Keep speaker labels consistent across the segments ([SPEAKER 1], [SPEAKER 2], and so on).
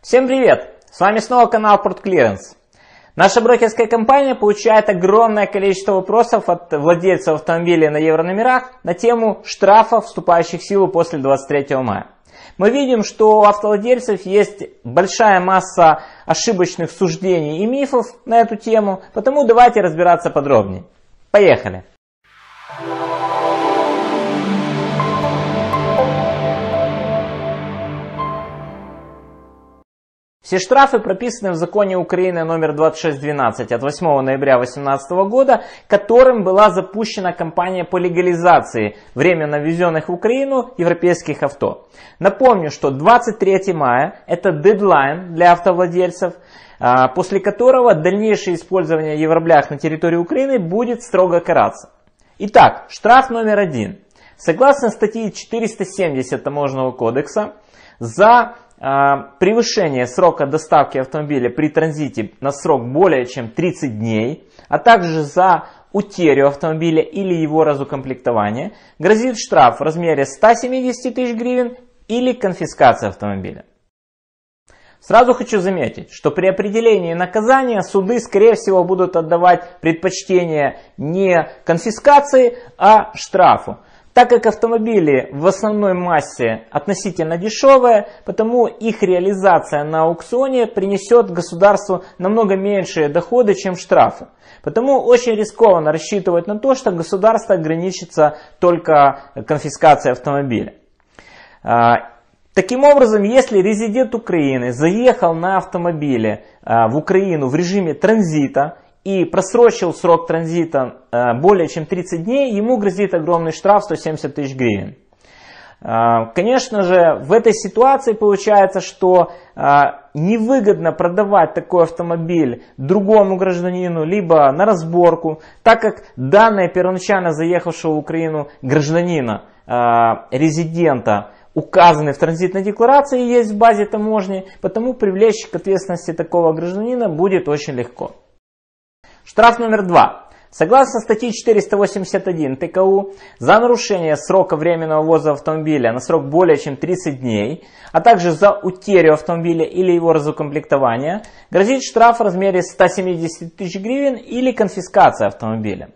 [SPEAKER 1] Всем привет! С вами снова канал Port Clearance. Наша брокерская компания получает огромное количество вопросов от владельцев автомобилей на евро номерах на тему штрафов, вступающих в силу после 23 мая. Мы видим, что у автовладельцев есть большая масса ошибочных суждений и мифов на эту тему, потому давайте разбираться подробнее. Поехали! Все штрафы прописаны в законе Украины номер 2612 от 8 ноября 2018 года, которым была запущена кампания по легализации временно ввезенных в Украину европейских авто. Напомню, что 23 мая это дедлайн для автовладельцев, а, после которого дальнейшее использование евроблях на территории Украины будет строго караться. Итак, штраф номер один. Согласно статье 470 Таможенного кодекса, за а, превышение срока доставки автомобиля при транзите на срок более чем 30 дней, а также за утерю автомобиля или его разукомплектование, грозит штраф в размере 170 тысяч гривен или конфискация автомобиля. Сразу хочу заметить, что при определении наказания суды, скорее всего, будут отдавать предпочтение не конфискации, а штрафу. Так как автомобили в основной массе относительно дешевые, потому их реализация на аукционе принесет государству намного меньшие доходы, чем штрафы. Потому очень рискованно рассчитывать на то, что государство ограничится только конфискацией автомобиля. А, таким образом, если резидент Украины заехал на автомобиле а, в Украину в режиме транзита и просрочил срок транзита э, более чем 30 дней, ему грозит огромный штраф 170 тысяч гривен. Э, конечно же, в этой ситуации получается, что э, невыгодно продавать такой автомобиль другому гражданину, либо на разборку, так как данные первоначально заехавшего в Украину гражданина, резидента, указаны в транзитной декларации есть в базе таможни, потому привлечь к ответственности такого гражданина будет очень легко. Штраф номер два. Согласно статье 481 ТКУ, за нарушение срока временного ввоза автомобиля на срок более чем 30 дней, а также за утерю автомобиля или его разукомплектование, грозит штраф в размере 170 тысяч гривен или конфискация автомобиля.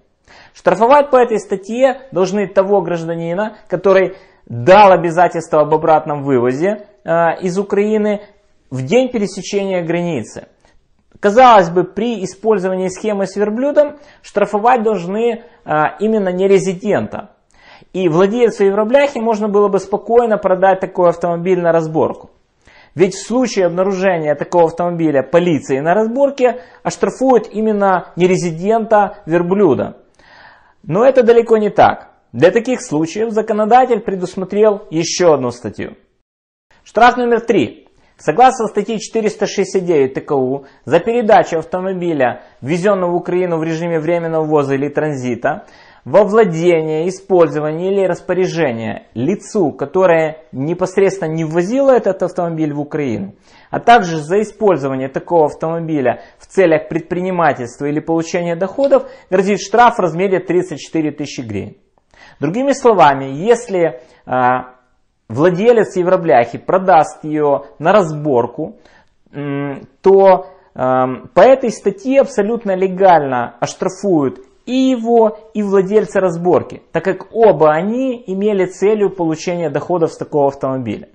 [SPEAKER 1] Штрафовать по этой статье должны того гражданина, который дал обязательство об обратном вывозе э, из Украины в день пересечения границы – Казалось бы, при использовании схемы с верблюдом штрафовать должны а, именно не резидента. И владельцу евробляхи можно было бы спокойно продать такой автомобиль на разборку. Ведь в случае обнаружения такого автомобиля полиции на разборке оштрафуют именно не резидента верблюда. Но это далеко не так. Для таких случаев законодатель предусмотрел еще одну статью. Штраф номер три Согласно статье 469 ТКУ, за передачу автомобиля, ввезенного в Украину в режиме временного ввоза или транзита, во владение, использование или распоряжение лицу, которое непосредственно не ввозило этот автомобиль в Украину, а также за использование такого автомобиля в целях предпринимательства или получения доходов, грозит штраф в размере 34 тысячи гривен. Другими словами, если а, владелец евробляхи продаст ее на разборку, то эм, по этой статье абсолютно легально оштрафуют и его, и владельца разборки, так как оба они имели целью получения доходов с такого автомобиля.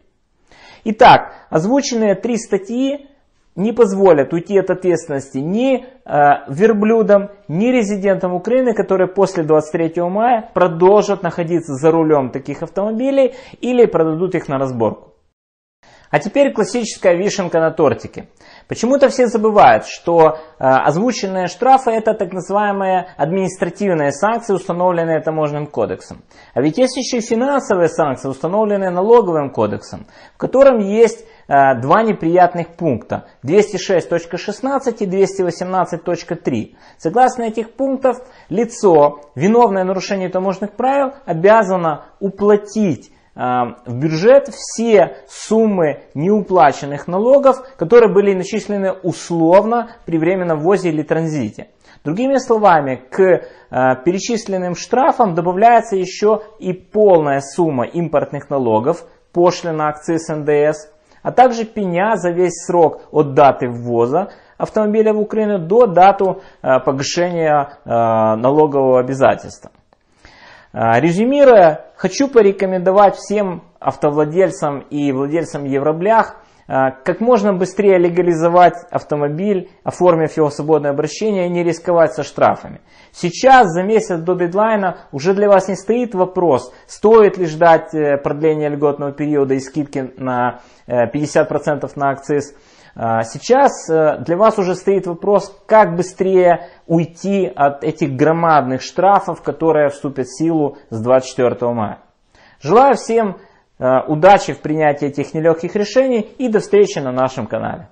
[SPEAKER 1] Итак, озвученные три статьи не позволят уйти от ответственности ни э, верблюдам, ни резидентам Украины, которые после 23 мая продолжат находиться за рулем таких автомобилей или продадут их на разборку. А теперь классическая вишенка на тортике. Почему-то все забывают, что э, озвученные штрафы это так называемые административные санкции, установленные таможенным кодексом. А ведь есть еще и финансовые санкции, установленные налоговым кодексом, в котором есть э, два неприятных пункта 206.16 и 218.3. Согласно этих пунктов, лицо, виновное в нарушении таможенных правил, обязано уплатить а, в бюджет все суммы неуплаченных налогов, которые были начислены условно при временном ввозе или транзите. Другими словами, к а, перечисленным штрафам добавляется еще и полная сумма импортных налогов, пошлина, акциз, НДС, а также пеня за весь срок от даты ввоза автомобиля в Украину до дату а, погашения налогового обязательства. А, резюмируя, хочу порекомендовать всем автовладельцам и владельцам евроблях а, как можно быстрее легализовать автомобиль, оформив его в свободное обращение и не рисковать со штрафами. Сейчас, за месяц до дедлайна, уже для вас не стоит вопрос, стоит ли ждать э, продления льготного периода и скидки на 50% э, на акциз – а, сейчас э, для вас уже стоит вопрос, как быстрее уйти от этих громадных штрафов, которые вступят в силу с 24 мая. Желаю всем э, удачи в принятии этих нелегких решений и до встречи на нашем канале.